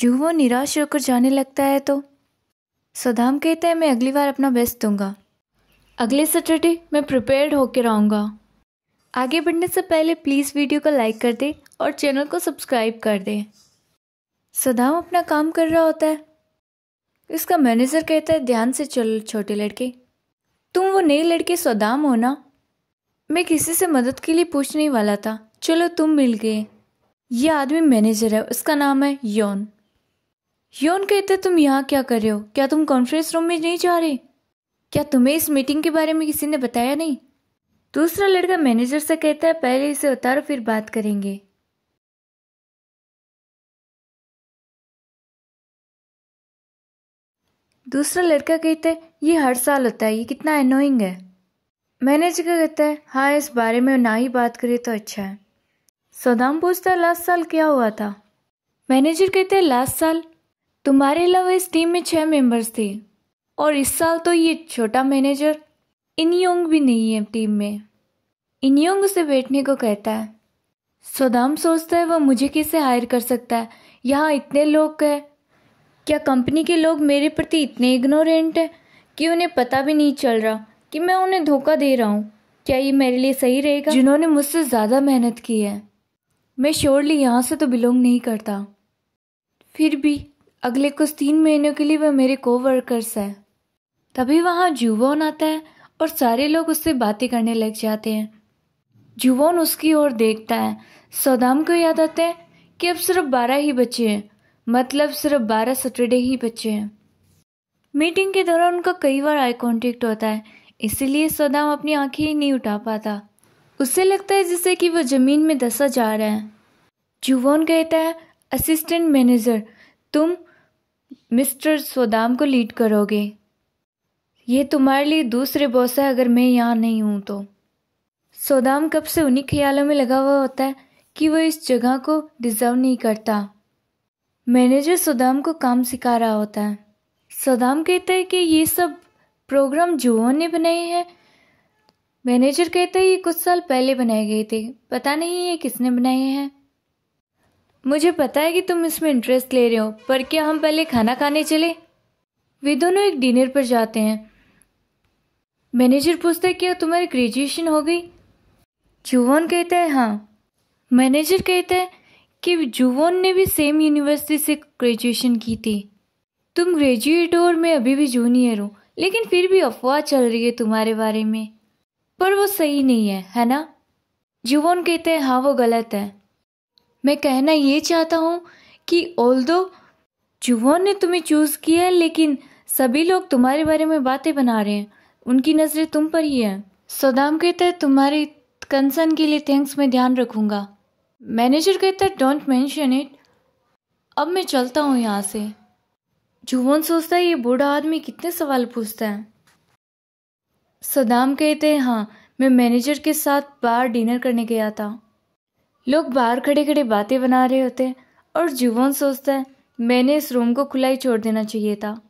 जू वो निराश होकर जाने लगता है तो सदाम कहते हैं मैं अगली बार अपना बेस्ट दूंगा अगले सैटरडे मैं प्रिपेयर्ड होकर आऊँगा आगे बढ़ने से पहले प्लीज़ वीडियो को लाइक कर दें और चैनल को सब्सक्राइब कर दें सदाम अपना काम कर रहा होता है इसका मैनेजर कहता है ध्यान से चलो छोटे लड़के तुम वो नए लड़के सदाम हो ना मैं किसी से मदद के लिए पूछने वाला था चलो तुम मिल गए यह आदमी मैनेजर है उसका नाम है यौन योन कहते तुम यहाँ क्या कर रहे हो क्या तुम कॉन्फ्रेंस रूम में नहीं जा रहे क्या तुम्हें इस मीटिंग के बारे में किसी ने बताया नहीं दूसरा लड़का मैनेजर से कहता है पहले इसे उतारो फिर बात करेंगे दूसरा लड़का कहता है ये हर साल होता है ये कितना अनोइंग है मैनेजर का कहता है हाँ इस बारे में ना ही बात करे तो अच्छा है सदाम पूछता है लास्ट साल क्या हुआ था मैनेजर कहते हैं लास्ट साल तुम्हारे अलावा इस टीम में छः मेंबर्स थे और इस साल तो ये छोटा मैनेजर इनयोंग भी नहीं है टीम में इनयोंग उसे बैठने को कहता है सोदाम सोचता है वह मुझे कैसे हायर कर सकता है यहाँ इतने लोग हैं क्या कंपनी के लोग मेरे प्रति इतने इग्नोरेंट हैं कि उन्हें पता भी नहीं चल रहा कि मैं उन्हें धोखा दे रहा हूँ क्या ये मेरे लिए सही रहेगा जिन्होंने मुझसे ज़्यादा मेहनत की है मैं श्योरली यहाँ से तो बिलोंग नहीं करता फिर भी अगले कुछ तीन महीनों के लिए वह मेरे को वर्कर्स है तभी वहाँ जुवोन आता है और सारे लोग उससे बातें करने लग जाते हैं जुवोन उसकी ओर देखता है सौदाम को याद आता है कि अब सिर्फ बारह ही बच्चे हैं मतलब सिर्फ बारह सैटरडे ही बच्चे हैं मीटिंग के दौरान उनका कई बार आई कॉन्टेक्ट होता है इसीलिए सौदाम अपनी आंखें ही नहीं उठा पाता उससे लगता है जैसे कि वह ज़मीन में दसा जा रहा है जुवोन कहता है असिस्टेंट मैनेजर तुम मिस्टर सोदाम को लीड करोगे ये तुम्हारे लिए दूसरे बॉस है अगर मैं यहाँ नहीं हूँ तो सोदाम कब से उन्हीं ख्यालों में लगा हुआ होता है कि वह इस जगह को डिजर्व नहीं करता मैनेजर सोदाम को काम सिखा रहा होता है सोदाम कहता है कि ये सब प्रोग्राम जुओ ने बनाए हैं मैनेजर कहता है ये कुछ साल पहले बनाए गए थे पता नहीं ये किसने बनाए हैं मुझे पता है कि तुम इसमें इंटरेस्ट ले रहे हो पर क्या हम पहले खाना खाने चले वे दोनों एक डिनर पर जाते हैं मैनेजर पूछता है क्या तुम्हारी ग्रेजुएशन हो गई जुवन कहता है हाँ मैनेजर कहता है कि जुवन ने भी सेम यूनिवर्सिटी से ग्रेजुएशन की थी तुम ग्रेजुएट हो और मैं अभी भी जूनियर हूँ लेकिन फिर भी अफवाह चल रही है तुम्हारे बारे में पर वो सही नहीं है है ना जुवन कहते हैं हाँ वो गलत है मैं कहना ये चाहता हूँ कि ओल दो चूहों ने तुम्हें चूज़ किया है लेकिन सभी लोग तुम्हारे बारे में बातें बना रहे हैं उनकी नज़रें तुम पर ही हैं सदाम कहता है तुम्हारी कंसर्न के लिए थैंक्स मैं ध्यान रखूँगा मैनेजर कहता है डोंट मैंशन इट अब मैं चलता हूँ यहाँ से जुवन सोचता है ये बूढ़ा आदमी कितने सवाल पूछता है सदाम कहते हैं हाँ मैं मैनेजर के साथ बाहर डिनर करने गया था लोग बाहर खड़े खड़े बातें बना रहे होते हैं और जुवोन सोचता है मैंने इस रूम को खुला ही छोड़ देना चाहिए था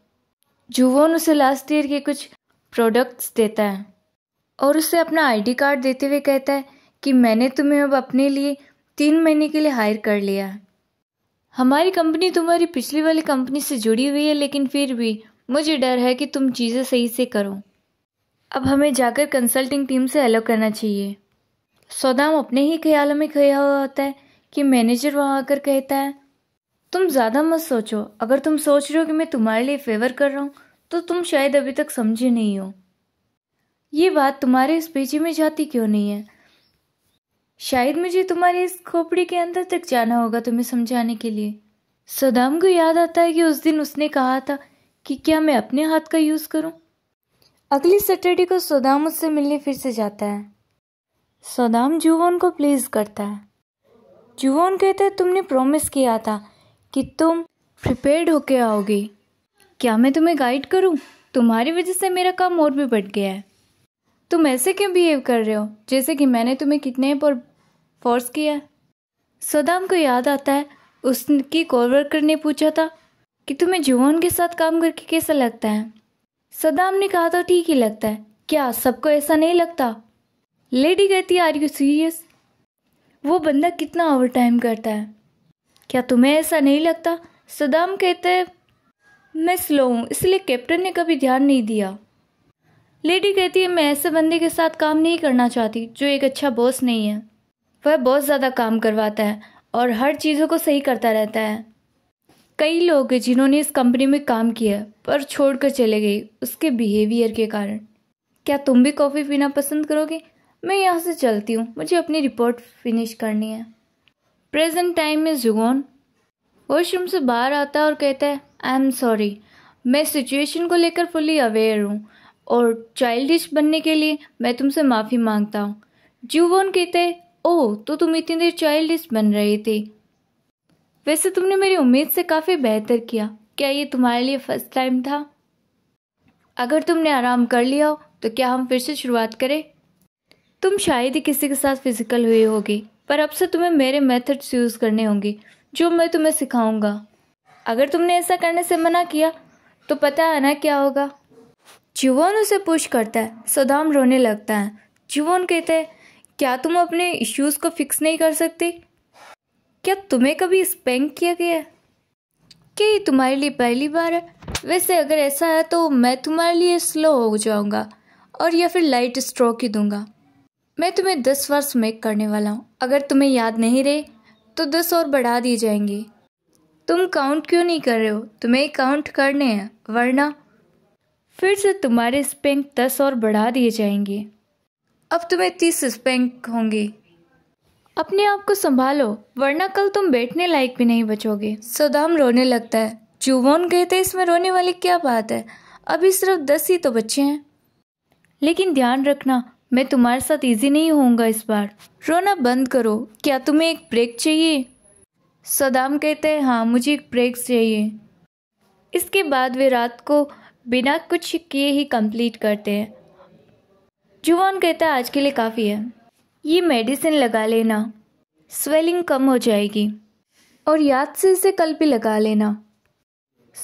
जुवोन उसे लास्ट ईयर के कुछ प्रोडक्ट्स देता है और उसे अपना आईडी कार्ड देते हुए कहता है कि मैंने तुम्हें अब अपने लिए तीन महीने के लिए हायर कर लिया है हमारी कंपनी तुम्हारी पिछली वाली कंपनी से जुड़ी हुई है लेकिन फिर भी मुझे डर है कि तुम चीज़ें सही से करो अब हमें जाकर कंसल्टिंग टीम से अलग करना चाहिए सदाम अपने ही ख्यालों में खोया हुआ होता है कि मैनेजर वहाँ आकर कहता है तुम ज़्यादा मत सोचो अगर तुम सोच रहे हो कि मैं तुम्हारे लिए फेवर कर रहा हूँ तो तुम शायद अभी तक समझे नहीं हो ये बात तुम्हारे इस पेजी में जाती क्यों नहीं है शायद मुझे तुम्हारी इस खोपड़ी के अंदर तक जाना होगा तुम्हें समझाने के लिए सदाम को याद आता है कि उस दिन उसने कहा था कि क्या मैं अपने हाथ का यूज़ करूं? अगली सैटरडे को सदाम उससे मिलने फिर से जाता है सदाम जुवोन को प्लीज़ करता है जुवोन कहते तुमने प्रॉमिस किया था कि तुम प्रिपेयर्ड होके आओगी क्या मैं तुम्हें गाइड करूं? तुम्हारी वजह से मेरा काम और भी बढ़ गया है तुम ऐसे क्यों बिहेव कर रहे हो जैसे कि मैंने तुम्हें कितने पर फोर्स किया है सदाम को याद आता है उसकी कोवर्कर ने पूछा था कि तुम्हें जुवान के साथ काम करके कैसा लगता है सदाम ने कहा तो ठीक ही लगता है क्या सबको ऐसा नहीं लगता लेडी कहती आर यू सीरियस वो बंदा कितना ओवर टाइम करता है क्या तुम्हें ऐसा नहीं लगता सदाम कहते मैं स्लो हूँ इसलिए कैप्टन ने कभी ध्यान नहीं दिया लेडी कहती है मैं ऐसे बंदे के साथ काम नहीं करना चाहती जो एक अच्छा बॉस नहीं है वह बहुत ज़्यादा काम करवाता है और हर चीज़ों को सही करता रहता है कई लोग हैं जिन्होंने इस कंपनी में काम किया पर छोड़कर चले गए उसके बिहेवियर के कारण क्या तुम भी कॉफ़ी पीना पसंद करोगे मैं यहाँ से चलती हूँ मुझे अपनी रिपोर्ट फिनिश करनी है प्रेजेंट टाइम में जुगोन वॉशरूम से बाहर आता है और कहता है आई एम सॉरी मैं सिचुएशन को लेकर फुली अवेयर हूँ और चाइल्डिश बनने के लिए मैं तुमसे माफ़ी मांगता हूँ जुगोन कहते ओ तो तुम इतनी देर चाइल्डिश बन रही थी वैसे तुमने मेरी उम्मीद से काफ़ी बेहतर किया क्या ये तुम्हारे लिए फर्स्ट टाइम था अगर तुमने आराम कर लिया हो तो क्या हम फिर से शुरुआत करें तुम शायद ही किसी के साथ फिजिकल हुई होगी पर अब से तुम्हें मेरे मेथड्स यूज़ करने होंगे जो मैं तुम्हें सिखाऊंगा अगर तुमने ऐसा करने से मना किया तो पता है ना क्या होगा जुवन उसे पुश करता है सदाम रोने लगता है जुवन कहते हैं क्या तुम अपने इश्यूज़ को फिक्स नहीं कर सकते क्या तुम्हें कभी स्पेंक किया गया है क्या ये तुम्हारे लिए पहली बार है वैसे अगर ऐसा है तो मैं तुम्हारे लिए स्लो हो जाऊंगा और या फिर लाइट स्ट्रोक ही दूंगा मैं तुम्हें दस वर्ष मेक करने वाला हूँ अगर तुम्हें याद नहीं रहे तो दस और बढ़ा दिए जाएंगे तुम काउंट क्यों नहीं कर रहे हो तुम्हें काउंट करने हैं वरना फिर से तुम्हारे स्पेंक दस और बढ़ा दिए जाएंगे अब तुम्हें तीस स्पेंक होंगे अपने आप को संभालो वरना कल तुम बैठने लायक भी नहीं बचोगे सदाम रोने लगता है गए थे इसमें रोने वाली क्या बात है अभी सिर्फ दस ही तो बच्चे हैं लेकिन ध्यान रखना मैं तुम्हारे साथ इजी नहीं होऊंगा इस बार रोना बंद करो क्या तुम्हें एक ब्रेक चाहिए सदाम कहते हैं हाँ मुझे एक ब्रेक चाहिए इसके बाद वे रात को बिना कुछ किए ही कंप्लीट करते हैं जुवान कहता है आज के लिए काफ़ी है ये मेडिसिन लगा लेना स्वेलिंग कम हो जाएगी और याद से इसे कल भी लगा लेना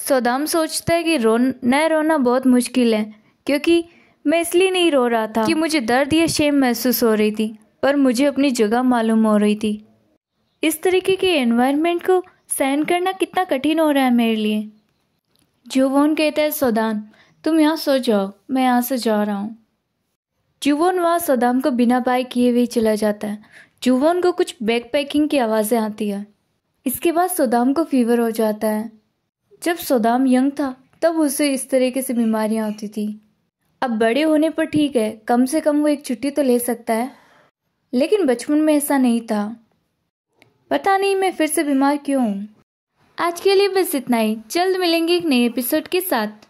सदाम सोचता है कि रो न रोना बहुत मुश्किल है क्योंकि मैं इसलिए नहीं रो रहा था कि मुझे दर्द या शेम महसूस हो रही थी पर मुझे अपनी जगह मालूम हो रही थी इस तरीके के एनवायरनमेंट को सहन करना कितना कठिन हो रहा है मेरे लिए जुवोन कहता है सोदान तुम यहाँ सो जाओ मैं यहाँ से जा रहा हूँ जुवोन वहाँ सोदाम को बिना बाय किए हुए चला जाता है जुवोन को कुछ बैग पैकिंग की आवाज़ें आती है इसके बाद सोदाम को फीवर हो जाता है जब सोदाम यंग था तब उसे इस तरीके से बीमारियाँ होती थी अब बड़े होने पर ठीक है कम से कम वो एक छुट्टी तो ले सकता है लेकिन बचपन में ऐसा नहीं था पता नहीं मैं फिर से बीमार क्यों हूँ आज के लिए बस इतना ही जल्द मिलेंगे एक नए एपिसोड के साथ